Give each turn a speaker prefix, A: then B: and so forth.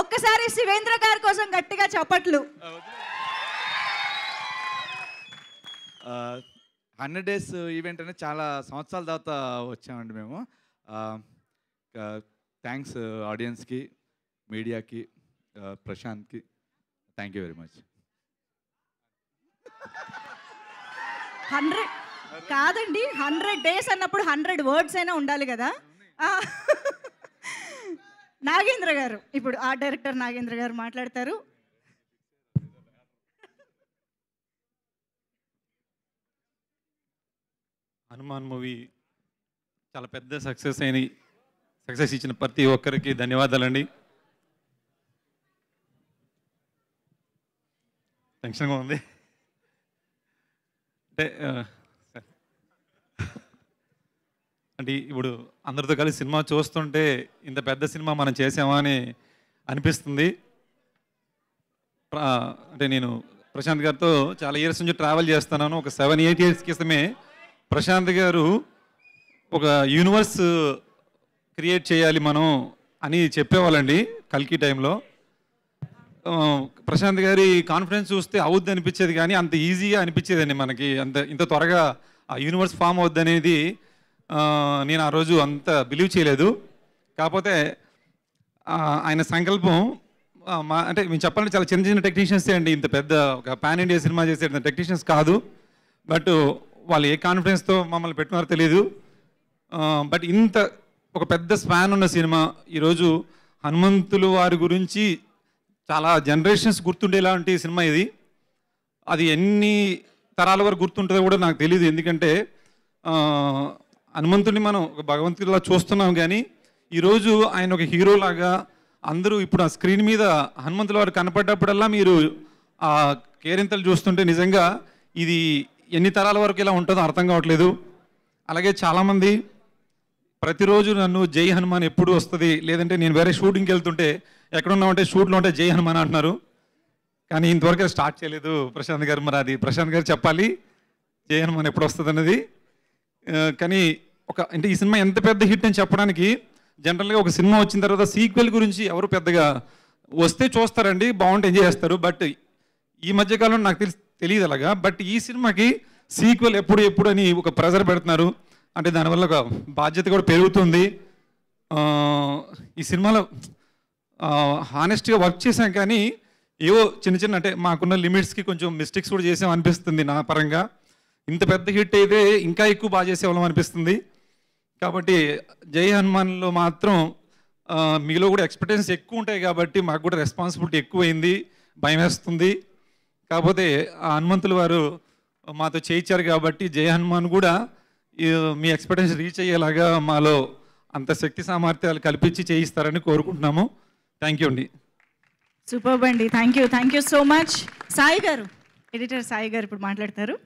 A: ఒక్కసారి శివేంద్ర గారి కోసం గట్టిగా చప్పట్లు హండ్రెడ్ డేస్ ఈవెంట్ అనేది చాలా సంవత్సరాల తర్వాత వచ్చామండి మేము థ్యాంక్స్ ఆడియన్స్కి మీడియాకి ప్రశాంత్కి thank you very much hundred కాదండి హండ్రెడ్ డేస్ అన్నప్పుడు హండ్రెడ్ వర్డ్స్ అయినా ఉండాలి కదా నాగేంద్ర గారు ఇప్పుడు ఆర్ట్ డైరెక్టర్ నాగేంద్ర గారు మాట్లాడతారు హనుమాన్ మూవీ చాలా పెద్ద సక్సెస్ అయిన సక్సెస్ ఇచ్చిన ప్రతి ఒక్కరికి ధన్యవాదాలండి టెన్షన్గా ఉంది అంటే అంటే ఇప్పుడు అందరితో కలిసి సినిమా చూస్తుంటే ఇంత పెద్ద సినిమా మనం చేసామా అని అనిపిస్తుంది అంటే నేను ప్రశాంత్ గారితో చాలా ఇయర్స్ నుంచి ట్రావెల్ చేస్తున్నాను ఒక సెవెన్ ఎయిట్ ఇయర్స్ క్రితమే ప్రశాంత్ గారు ఒక యూనివర్స్ క్రియేట్ చేయాలి మనం అని చెప్పేవాళ్ళండి కల్కి టైంలో ప్రశాంత్ గారి కాన్ఫిడెన్స్ చూస్తే అవుద్ది అనిపించేది కానీ అంత ఈజీగా అనిపించేదండి మనకి అంత ఇంత త్వరగా ఆ యూనివర్స్ ఫామ్ అవుద్ది అనేది నేను ఆ రోజు అంత బిలీవ్ చేయలేదు కాకపోతే ఆయన సంకల్పం మా అంటే మేము చెప్పాలంటే చాలా చిన్న చిన్న టెక్నీషియన్స్ అండి ఇంత పెద్ద ఒక పాన్ ఇండియా సినిమా చేసే టెక్నీషియన్స్ కాదు బట్ వాళ్ళు ఏ కాన్ఫిడెన్స్తో మమ్మల్ని పెట్టుకున్నారో తెలియదు బట్ ఇంత ఒక పెద్ద స్పాన్ ఉన్న సినిమా ఈరోజు హనుమంతులు వారి గురించి చాలా జనరేషన్స్ గుర్తుండేలాంటి సినిమా ఇది అది ఎన్ని తరాల వరకు గుర్తుంటుందో కూడా నాకు తెలియదు ఎందుకంటే హనుమంతుడిని మనం ఒక భగవంతుడిలా చూస్తున్నాం కానీ ఈరోజు ఆయన ఒక హీరోలాగా అందరూ ఇప్పుడు ఆ స్క్రీన్ మీద హనుమంతుల వారు కనపడ్డప్పుడల్లా మీరు ఆ కేరింతలు చూస్తుంటే నిజంగా ఇది ఎన్ని తరాల వరకు ఇలా ఉంటుందో అర్థం కావట్లేదు అలాగే చాలామంది ప్రతిరోజు నన్ను జై హనుమాన్ ఎప్పుడు వస్తుంది లేదంటే నేను వేరే షూటింగ్కి వెళ్తుంటే ఎక్కడున్నామంటే షూట్లో ఉంటే జై హనుమాన్ అంటున్నారు కానీ ఇంతవరకు స్టార్ట్ చేయలేదు ప్రశాంత్ గారు మరి అది ప్రశాంత్ గారు చెప్పాలి జై హనుమాన్ ఎప్పుడు వస్తుంది అన్నది కానీ ఒక అంటే ఈ సినిమా ఎంత పెద్ద హిట్ అని చెప్పడానికి జనరల్గా ఒక సినిమా వచ్చిన తర్వాత సీక్వెల్ గురించి ఎవరు పెద్దగా వస్తే చూస్తారండి బాగుంటే ఎంజాయ్ చేస్తారు బట్ ఈ మధ్యకాలంలో నాకు తెలిసి తెలియదు అలాగా బట్ ఈ సినిమాకి సీక్వెల్ ఎప్పుడు ఎప్పుడు అని ఒక ప్రెజర్ పెడుతున్నారు అంటే దానివల్ల ఒక బాధ్యత కూడా పెరుగుతుంది ఈ సినిమాలో హానెస్ట్గా వర్క్ చేశాం కానీ ఏవో చిన్న చిన్న అంటే మాకున్న లిమిట్స్కి కొంచెం మిస్టేక్స్ కూడా చేసాం అనిపిస్తుంది నా పరంగా ఇంత పెద్ద హిట్ అయితే ఇంకా ఎక్కువ బాగా చేసేవాళ్ళం అనిపిస్తుంది కాబట్టి జై హనుమాన్లో మాత్రం మీలో కూడా ఎక్స్పెక్టెన్స్ ఎక్కువ ఉంటాయి కాబట్టి మాకు కూడా రెస్పాన్సిబిలిటీ ఎక్కువైంది భయం వేస్తుంది కాకపోతే ఆ హనుమంతులు వారు మాతో చేయించారు కాబట్టి జయ హనుమాన్ కూడా మీ ఎక్స్పెక్టేషన్ రీచ్ అయ్యేలాగా మాలో అంత శక్తి సామర్థ్యాలు కల్పించి చేయిస్తారని కోరుకుంటున్నాము థ్యాంక్ యూ అండి సూపర్ అండి thank you thank you so much Sai గారు ఎడిటర్ సాయి గారు ఇప్పుడు మాట్లాడతారు